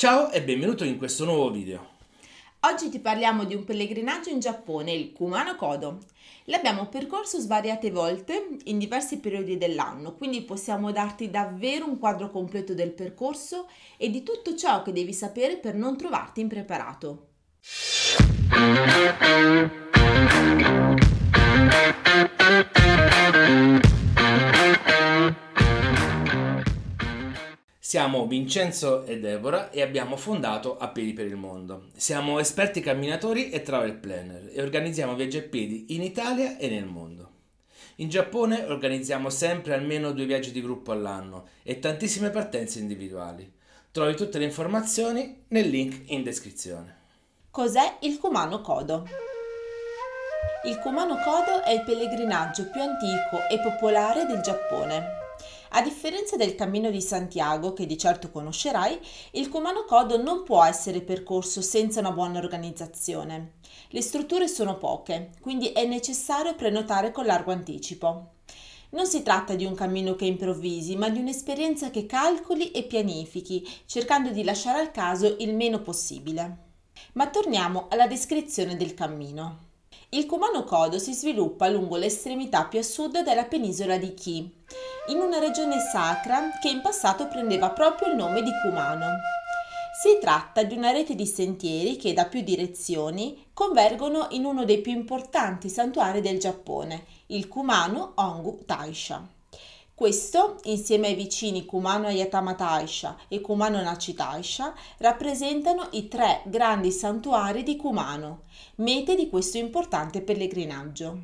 Ciao e benvenuto in questo nuovo video. Oggi ti parliamo di un pellegrinaggio in Giappone, il Kumano Kodo. L'abbiamo percorso svariate volte in diversi periodi dell'anno, quindi possiamo darti davvero un quadro completo del percorso e di tutto ciò che devi sapere per non trovarti impreparato. Thank Siamo Vincenzo e Deborah e abbiamo fondato A Piedi per il Mondo. Siamo esperti camminatori e travel planner e organizziamo viaggi a piedi in Italia e nel mondo. In Giappone organizziamo sempre almeno due viaggi di gruppo all'anno e tantissime partenze individuali. Trovi tutte le informazioni nel link in descrizione. Cos'è il Kumano Kodo? Il Kumano Kodo è il pellegrinaggio più antico e popolare del Giappone. A differenza del cammino di Santiago, che di certo conoscerai, il Cumano Codo non può essere percorso senza una buona organizzazione. Le strutture sono poche, quindi è necessario prenotare con largo anticipo. Non si tratta di un cammino che improvvisi, ma di un'esperienza che calcoli e pianifichi, cercando di lasciare al caso il meno possibile. Ma torniamo alla descrizione del cammino. Il Kumano Kodo si sviluppa lungo l'estremità più a sud della penisola di Ki, in una regione sacra che in passato prendeva proprio il nome di Kumano. Si tratta di una rete di sentieri che da più direzioni convergono in uno dei più importanti santuari del Giappone, il Kumano Ongu Taisha. Questo, insieme ai vicini Kumano Ayatama Taisha e Kumano Nachi Taisha, rappresentano i tre grandi santuari di Kumano, mete di questo importante pellegrinaggio.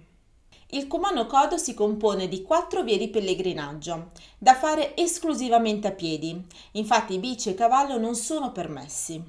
Il Kumano Kodo si compone di quattro vie di pellegrinaggio, da fare esclusivamente a piedi, infatti bici e cavallo non sono permessi.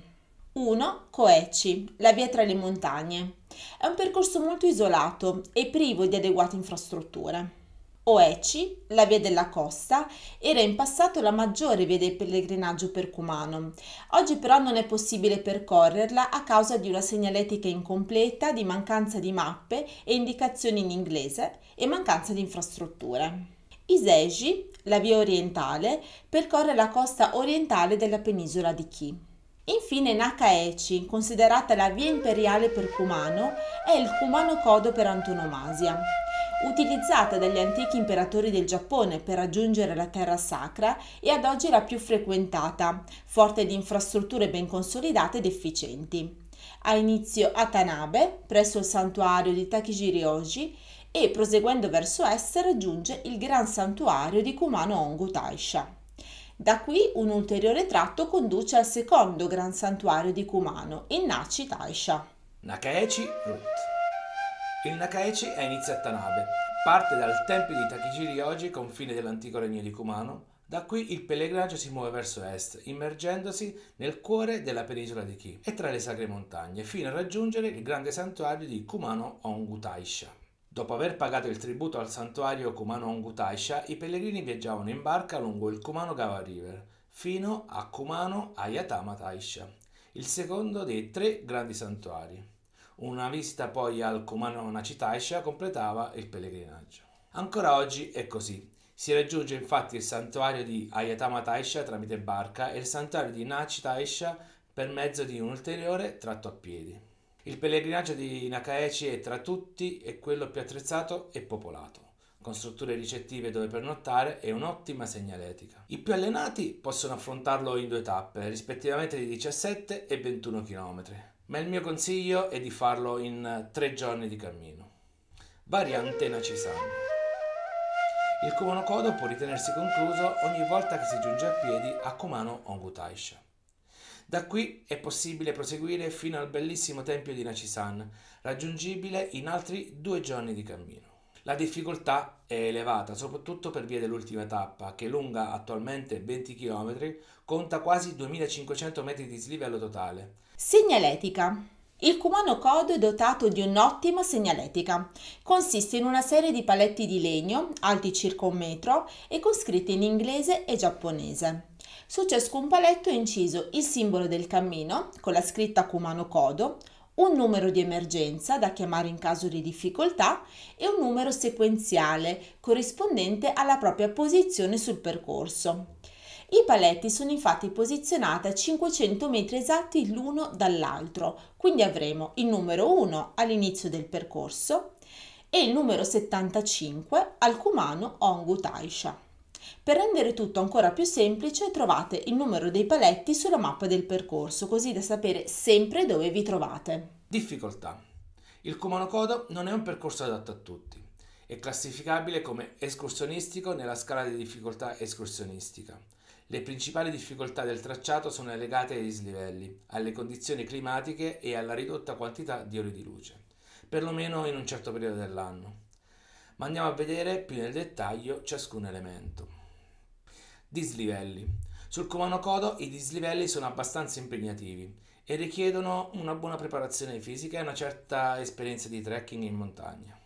1. Koechi, la via tra le montagne. È un percorso molto isolato e privo di adeguate infrastrutture. Oeci, la via della Costa, era in passato la maggiore via del pellegrinaggio per Cumano. Oggi però non è possibile percorrerla a causa di una segnaletica incompleta, di mancanza di mappe e indicazioni in inglese e mancanza di infrastrutture. Iseji, la via orientale, percorre la costa orientale della penisola di Chi. Infine Nakaechi, considerata la via imperiale per Cumano, è il cumano codo per antonomasia utilizzata dagli antichi imperatori del Giappone per raggiungere la terra sacra e ad oggi la più frequentata, forte di infrastrutture ben consolidate ed efficienti. Ha inizio a Tanabe, presso il santuario di Takijiri-oji, e proseguendo verso est raggiunge il gran santuario di Kumano Ongu Taisha. Da qui un ulteriore tratto conduce al secondo gran santuario di Kumano, in Nachi Taisha. Nakaechi Route il Nakaechi è inizio a Tanabe, parte dal tempio di Takijiri oggi, confine dell'antico regno di Kumano, da qui il pellegrinaggio si muove verso est, immergendosi nel cuore della penisola di Ki e tra le sacre montagne, fino a raggiungere il grande santuario di Kumano Ongutaisha. Dopo aver pagato il tributo al santuario Kumano Ongutaisha, i pellegrini viaggiavano in barca lungo il Kumano Gawa River, fino a Kumano Ayatama Taisha, il secondo dei tre grandi santuari. Una visita poi al Kumano Nachitaisha completava il pellegrinaggio. Ancora oggi è così. Si raggiunge infatti il santuario di Ayatama Taisha tramite barca e il santuario di Nachi Taisha per mezzo di un ulteriore tratto a piedi. Il pellegrinaggio di Nakaechi è tra tutti è quello più attrezzato e popolato, con strutture ricettive dove pernottare e un'ottima segnaletica. I più allenati possono affrontarlo in due tappe, rispettivamente di 17 e 21 km ma il mio consiglio è di farlo in eh, tre giorni di cammino. Variante Nacisano. Il Kumano Kodo può ritenersi concluso ogni volta che si giunge a piedi a Kumano Ongutaisha. Da qui è possibile proseguire fino al bellissimo tempio di Nachisan, raggiungibile in altri due giorni di cammino. La difficoltà è elevata soprattutto per via dell'ultima tappa, che lunga attualmente 20 km, conta quasi 2500 metri di slivello totale. Segnaletica. Il Kumano Code è dotato di un'ottima segnaletica. Consiste in una serie di paletti di legno, alti circa un metro, e con scritte in inglese e giapponese. Su ciascun paletto è inciso il simbolo del cammino, con la scritta Kumano Kodo, un numero di emergenza da chiamare in caso di difficoltà e un numero sequenziale corrispondente alla propria posizione sul percorso. I paletti sono infatti posizionati a 500 metri esatti l'uno dall'altro, quindi avremo il numero 1 all'inizio del percorso e il numero 75 al Kumano Ongu Taisha. Per rendere tutto ancora più semplice trovate il numero dei paletti sulla mappa del percorso, così da sapere sempre dove vi trovate. Difficoltà. Il Kumano Kodo non è un percorso adatto a tutti. È classificabile come escursionistico nella scala di difficoltà escursionistica. Le principali difficoltà del tracciato sono legate ai dislivelli, alle condizioni climatiche e alla ridotta quantità di ore di luce, perlomeno in un certo periodo dell'anno ma andiamo a vedere più nel dettaglio ciascun elemento. Dislivelli. Sul Kumano Kodo i dislivelli sono abbastanza impegnativi e richiedono una buona preparazione fisica e una certa esperienza di trekking in montagna.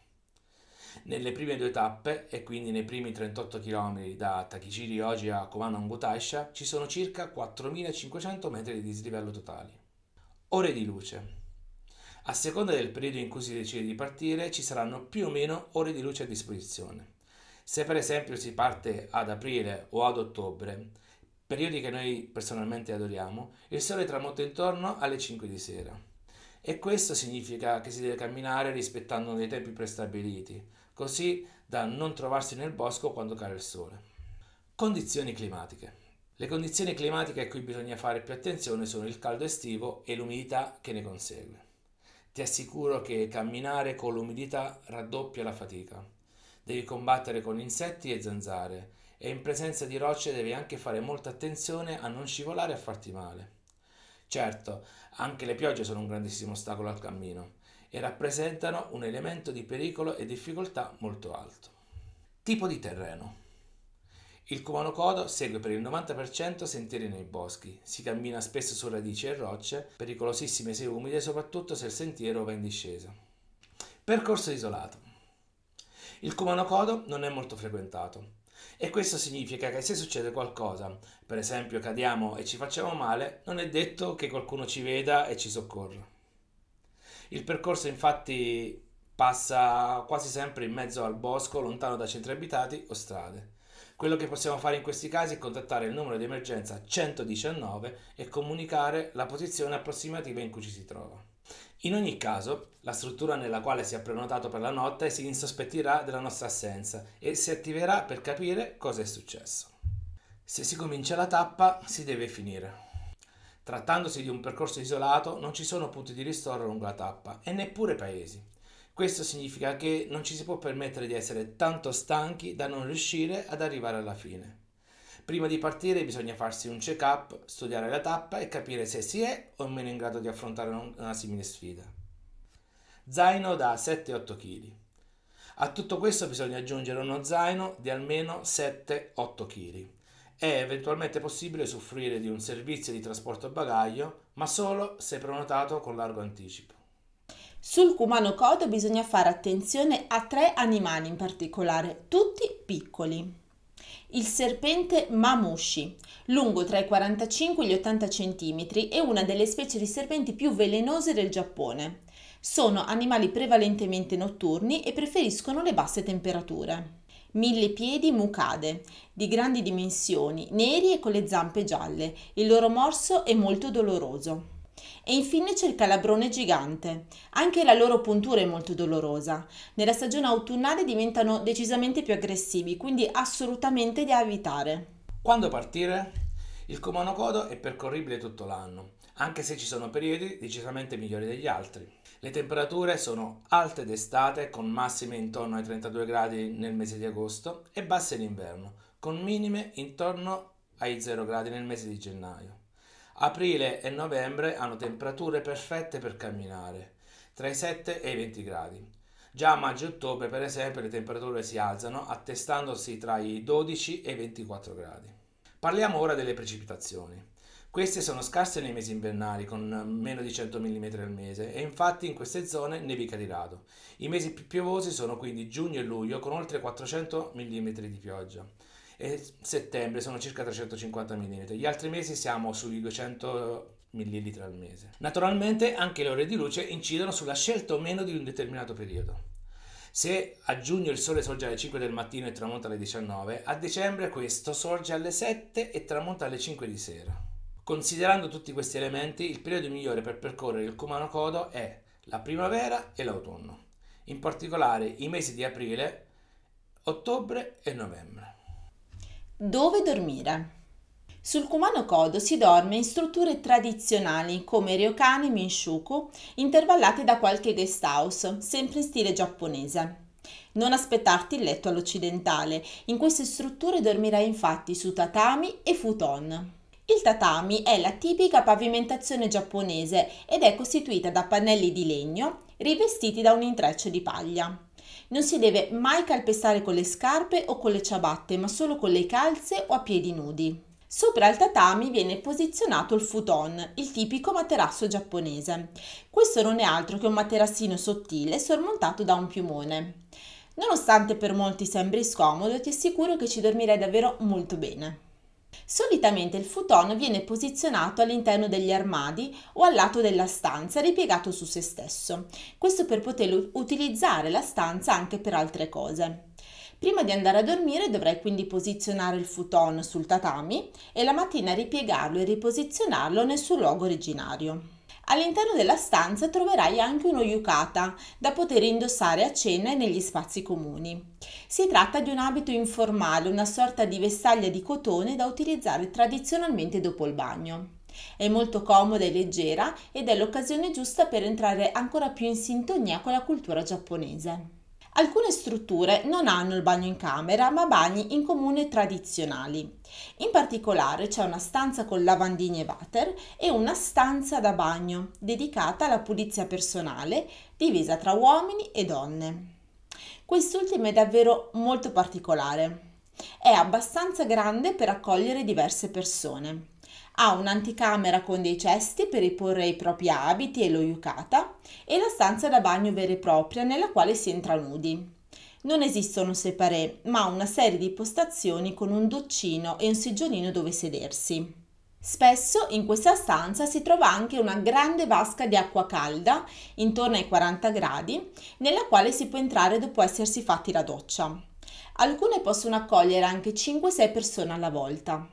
Nelle prime due tappe, e quindi nei primi 38 km da Takichiri oggi a Kumano Ngutaisha, ci sono circa 4500 metri di dislivello totali. Ore di luce. A seconda del periodo in cui si decide di partire ci saranno più o meno ore di luce a disposizione. Se per esempio si parte ad aprile o ad ottobre, periodi che noi personalmente adoriamo, il sole tramonta intorno alle 5 di sera. E questo significa che si deve camminare rispettando dei tempi prestabiliti, così da non trovarsi nel bosco quando cade il sole. Condizioni climatiche. Le condizioni climatiche a cui bisogna fare più attenzione sono il caldo estivo e l'umidità che ne consegue. Ti assicuro che camminare con l'umidità raddoppia la fatica. Devi combattere con insetti e zanzare e in presenza di rocce devi anche fare molta attenzione a non scivolare e a farti male. Certo, anche le piogge sono un grandissimo ostacolo al cammino e rappresentano un elemento di pericolo e difficoltà molto alto. Tipo di terreno. Il Kumano Kodo segue per il 90% sentieri nei boschi, si cammina spesso su radici e rocce, pericolosissime se umide, soprattutto se il sentiero va in discesa. Percorso isolato. Il Kumano Kodo non è molto frequentato e questo significa che se succede qualcosa, per esempio cadiamo e ci facciamo male, non è detto che qualcuno ci veda e ci soccorra. Il percorso infatti passa quasi sempre in mezzo al bosco, lontano da centri abitati o strade quello che possiamo fare in questi casi è contattare il numero di emergenza 119 e comunicare la posizione approssimativa in cui ci si trova. In ogni caso, la struttura nella quale si è prenotato per la notte si insospettirà della nostra assenza e si attiverà per capire cosa è successo. Se si comincia la tappa, si deve finire. Trattandosi di un percorso isolato, non ci sono punti di ristoro lungo la tappa e neppure paesi. Questo significa che non ci si può permettere di essere tanto stanchi da non riuscire ad arrivare alla fine. Prima di partire bisogna farsi un check-up, studiare la tappa e capire se si è o meno in grado di affrontare una simile sfida. Zaino da 7-8 kg. A tutto questo bisogna aggiungere uno zaino di almeno 7-8 kg. È eventualmente possibile usufruire di un servizio di trasporto bagaglio, ma solo se prenotato con largo anticipo. Sul Kumano codo bisogna fare attenzione a tre animali in particolare, tutti piccoli. Il serpente mamushi, lungo tra i 45 e gli 80 cm, è una delle specie di serpenti più velenose del Giappone. Sono animali prevalentemente notturni e preferiscono le basse temperature. Mille piedi mucade, di grandi dimensioni, neri e con le zampe gialle. Il loro morso è molto doloroso. E infine c'è il calabrone gigante. Anche la loro puntura è molto dolorosa. Nella stagione autunnale diventano decisamente più aggressivi, quindi assolutamente da evitare. Quando partire? Il Kumano Kodo è percorribile tutto l'anno, anche se ci sono periodi decisamente migliori degli altri. Le temperature sono alte d'estate con massime intorno ai 32 gradi nel mese di agosto e basse in inverno, con minime intorno ai 0 gradi nel mese di gennaio. Aprile e novembre hanno temperature perfette per camminare, tra i 7 e i 20 gradi. Già a maggio e ottobre, per esempio, le temperature si alzano, attestandosi tra i 12 e i 24 gradi. Parliamo ora delle precipitazioni. Queste sono scarse nei mesi invernali, con meno di 100 mm al mese, e infatti in queste zone nevica di rado. I mesi più piovosi sono quindi giugno e luglio, con oltre 400 mm di pioggia e settembre sono circa 350 ml. Gli altri mesi siamo sui 200 ml al mese. Naturalmente anche le ore di luce incidono sulla scelta o meno di un determinato periodo. Se a giugno il sole sorge alle 5 del mattino e tramonta alle 19, a dicembre questo sorge alle 7 e tramonta alle 5 di sera. Considerando tutti questi elementi, il periodo migliore per percorrere il Kumano Kodo è la primavera e l'autunno, in particolare i mesi di aprile, ottobre e novembre. Dove dormire? Sul Kumano Kodo si dorme in strutture tradizionali come ryokan e minshuku, intervallate da qualche guest house, sempre in stile giapponese. Non aspettarti il letto all'occidentale, in queste strutture dormirai infatti su tatami e futon. Il tatami è la tipica pavimentazione giapponese ed è costituita da pannelli di legno rivestiti da un intreccio di paglia. Non si deve mai calpestare con le scarpe o con le ciabatte, ma solo con le calze o a piedi nudi. Sopra al tatami viene posizionato il futon, il tipico materasso giapponese. Questo non è altro che un materassino sottile sormontato da un piumone. Nonostante per molti sembri scomodo, ti assicuro che ci dormirei davvero molto bene. Solitamente il futon viene posizionato all'interno degli armadi o al lato della stanza ripiegato su se stesso, questo per poter utilizzare la stanza anche per altre cose. Prima di andare a dormire dovrai quindi posizionare il futon sul tatami e la mattina ripiegarlo e riposizionarlo nel suo luogo originario. All'interno della stanza troverai anche uno yukata da poter indossare a cena e negli spazi comuni. Si tratta di un abito informale, una sorta di vestaglia di cotone da utilizzare tradizionalmente dopo il bagno. È molto comoda e leggera ed è l'occasione giusta per entrare ancora più in sintonia con la cultura giapponese. Alcune strutture non hanno il bagno in camera, ma bagni in comune tradizionali. In particolare c'è una stanza con lavandini e water e una stanza da bagno dedicata alla pulizia personale, divisa tra uomini e donne. Quest'ultima è davvero molto particolare. È abbastanza grande per accogliere diverse persone ha un'anticamera con dei cesti per riporre i propri abiti e lo yukata e la stanza da bagno vera e propria nella quale si entra nudi. Non esistono separé, ma una serie di postazioni con un doccino e un seggiolino dove sedersi. Spesso in questa stanza si trova anche una grande vasca di acqua calda, intorno ai 40 gradi, nella quale si può entrare dopo essersi fatti la doccia. Alcune possono accogliere anche 5-6 persone alla volta.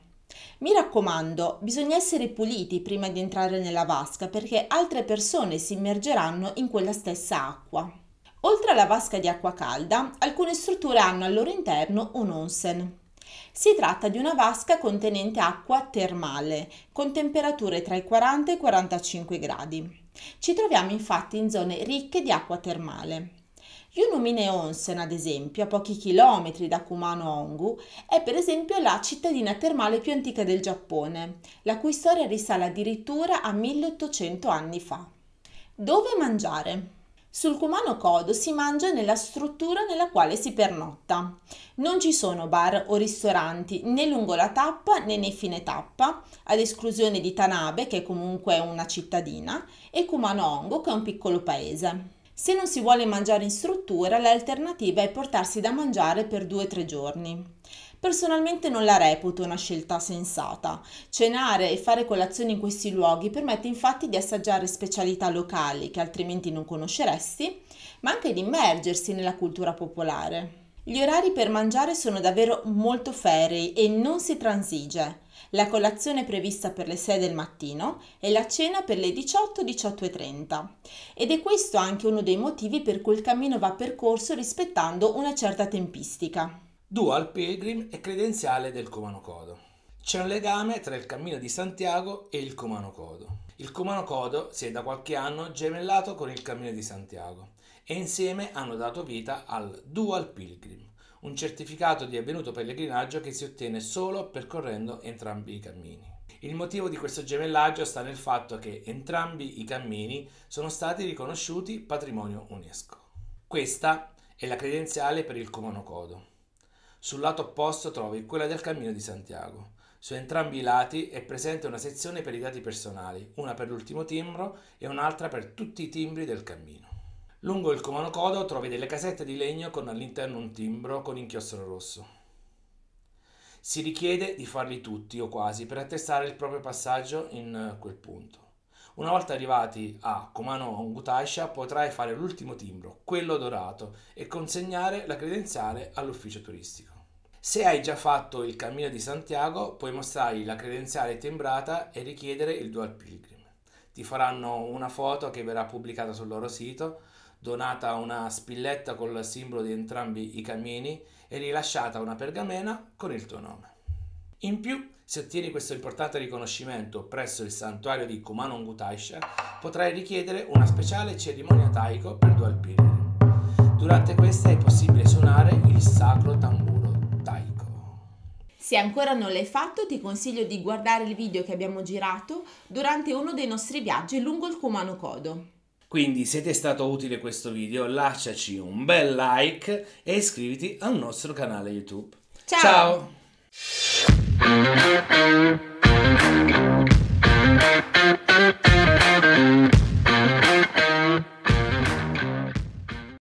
Mi raccomando, bisogna essere puliti prima di entrare nella vasca perché altre persone si immergeranno in quella stessa acqua. Oltre alla vasca di acqua calda, alcune strutture hanno al loro interno un onsen. Si tratta di una vasca contenente acqua termale, con temperature tra i 40 e i 45 gradi. Ci troviamo infatti in zone ricche di acqua termale. Yunumine Onsen, ad esempio, a pochi chilometri da Kumano Ongu, è per esempio la cittadina termale più antica del Giappone, la cui storia risale addirittura a 1800 anni fa. Dove mangiare? Sul Kumano Kodo si mangia nella struttura nella quale si pernotta. Non ci sono bar o ristoranti né lungo la tappa né nei fine tappa, ad esclusione di Tanabe, che è comunque una cittadina, e Kumano Ongo, che è un piccolo paese. Se non si vuole mangiare in struttura, l'alternativa è portarsi da mangiare per 2-3 giorni. Personalmente non la reputo una scelta sensata. Cenare e fare colazione in questi luoghi permette infatti di assaggiare specialità locali che altrimenti non conosceresti, ma anche di immergersi nella cultura popolare. Gli orari per mangiare sono davvero molto ferrei e non si transige la colazione prevista per le 6 del mattino e la cena per le 18, 18 e 30. Ed è questo anche uno dei motivi per cui il cammino va percorso rispettando una certa tempistica. Dual Pilgrim e credenziale del Comano Codo. C'è un legame tra il cammino di Santiago e il Comano Codo. Il Comano Codo si è da qualche anno gemellato con il cammino di Santiago e insieme hanno dato vita al Dual Pilgrim un certificato di avvenuto pellegrinaggio che si ottiene solo percorrendo entrambi i cammini. Il motivo di questo gemellaggio sta nel fatto che entrambi i cammini sono stati riconosciuti patrimonio UNESCO. Questa è la credenziale per il Comonocodo. Sul lato opposto trovi quella del Cammino di Santiago. Su entrambi i lati è presente una sezione per i dati personali, una per l'ultimo timbro e un'altra per tutti i timbri del cammino. Lungo il comano codo trovi delle casette di legno con all'interno un timbro con inchiostro rosso. Si richiede di farli tutti o quasi per attestare il proprio passaggio in eh, quel punto. Una volta arrivati a Comano Ongutaisha potrai fare l'ultimo timbro, quello dorato, e consegnare la credenziale all'ufficio turistico. Se hai già fatto il cammino di Santiago, puoi mostrargli la credenziale timbrata e richiedere il Dual Pilgrim. Ti faranno una foto che verrà pubblicata sul loro sito donata una spilletta col simbolo di entrambi i camini e rilasciata una pergamena con il tuo nome. In più, se ottieni questo importante riconoscimento presso il santuario di Kumanon Taisha, potrai richiedere una speciale cerimonia taiko per due alpini. Durante questa è possibile suonare il sacro tamburo taiko. Se ancora non l'hai fatto, ti consiglio di guardare il video che abbiamo girato durante uno dei nostri viaggi lungo il Kumano Kodo. Quindi se ti è stato utile questo video lasciaci un bel like e iscriviti al nostro canale YouTube. Ciao! Ciao.